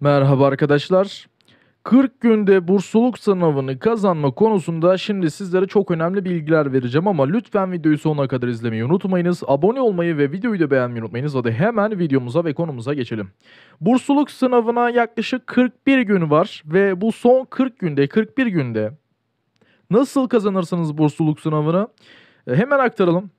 Merhaba arkadaşlar. 40 günde bursluluk sınavını kazanma konusunda şimdi sizlere çok önemli bilgiler vereceğim ama lütfen videoyu sonuna kadar izlemeyi unutmayınız. Abone olmayı ve videoyu da beğenmeyi unutmayınız. Hadi hemen videomuza ve konumuza geçelim. Bursluluk sınavına yaklaşık 41 gün var ve bu son 40 günde 41 günde nasıl kazanırsınız bursluluk sınavını hemen aktaralım.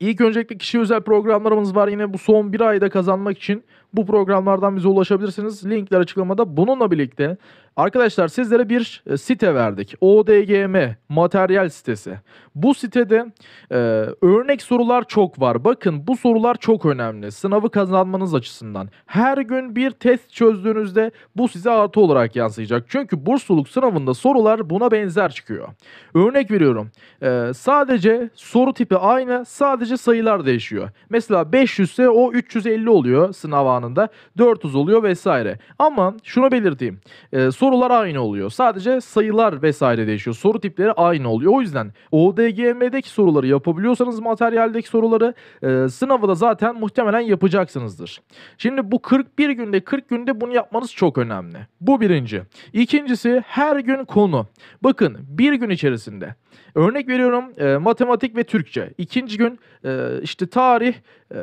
İlk öncelikle kişi özel programlarımız var. Yine bu son bir ayda kazanmak için bu programlardan bize ulaşabilirsiniz. Linkler açıklamada. Bununla birlikte Arkadaşlar sizlere bir e, site verdik. ODGM materyal sitesi. Bu sitede e, örnek sorular çok var. Bakın bu sorular çok önemli. Sınavı kazanmanız açısından. Her gün bir test çözdüğünüzde bu size artı olarak yansıyacak. Çünkü bursluluk sınavında sorular buna benzer çıkıyor. Örnek veriyorum. E, sadece soru tipi aynı. Sadece sayılar değişiyor. Mesela 500 ise o 350 oluyor sınav anında. 400 oluyor vesaire. Ama şunu belirteyim. E, soru sorular aynı oluyor. Sadece sayılar vesaire değişiyor. Soru tipleri aynı oluyor. O yüzden ODGM'deki soruları yapabiliyorsanız materyaldeki soruları e, sınavı da zaten muhtemelen yapacaksınızdır. Şimdi bu 41 günde 40 günde bunu yapmanız çok önemli. Bu birinci. İkincisi her gün konu. Bakın bir gün içerisinde örnek veriyorum e, matematik ve Türkçe. İkinci gün e, işte tarih, e,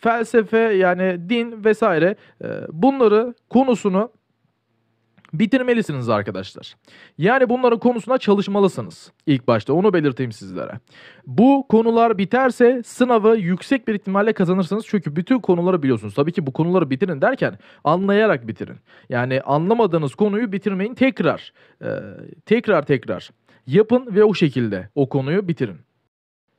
felsefe yani din vesaire e, bunları konusunu bitirmelisiniz arkadaşlar. Yani bunların konusuna çalışmalısınız ilk başta onu belirteyim sizlere. Bu konular biterse sınavı yüksek bir ihtimalle kazanırsınız çünkü bütün konuları biliyorsunuz. Tabii ki bu konuları bitirin derken anlayarak bitirin. Yani anlamadığınız konuyu bitirmeyin tekrar. Ee, tekrar tekrar yapın ve o şekilde o konuyu bitirin.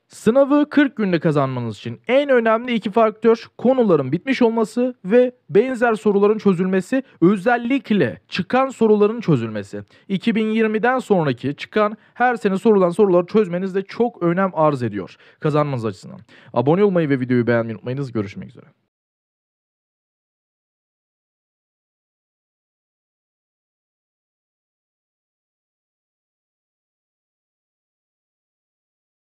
Sınavı 40 günde kazanmanız için en önemli iki faktör konuların bitmiş olması ve benzer soruların çözülmesi, özellikle çıkan soruların çözülmesi. 2020'den sonraki çıkan her sene sorulan soruları çözmeniz de çok önem arz ediyor kazanmanız açısından. Abone olmayı ve videoyu beğenmeyi unutmayınız. Görüşmek üzere.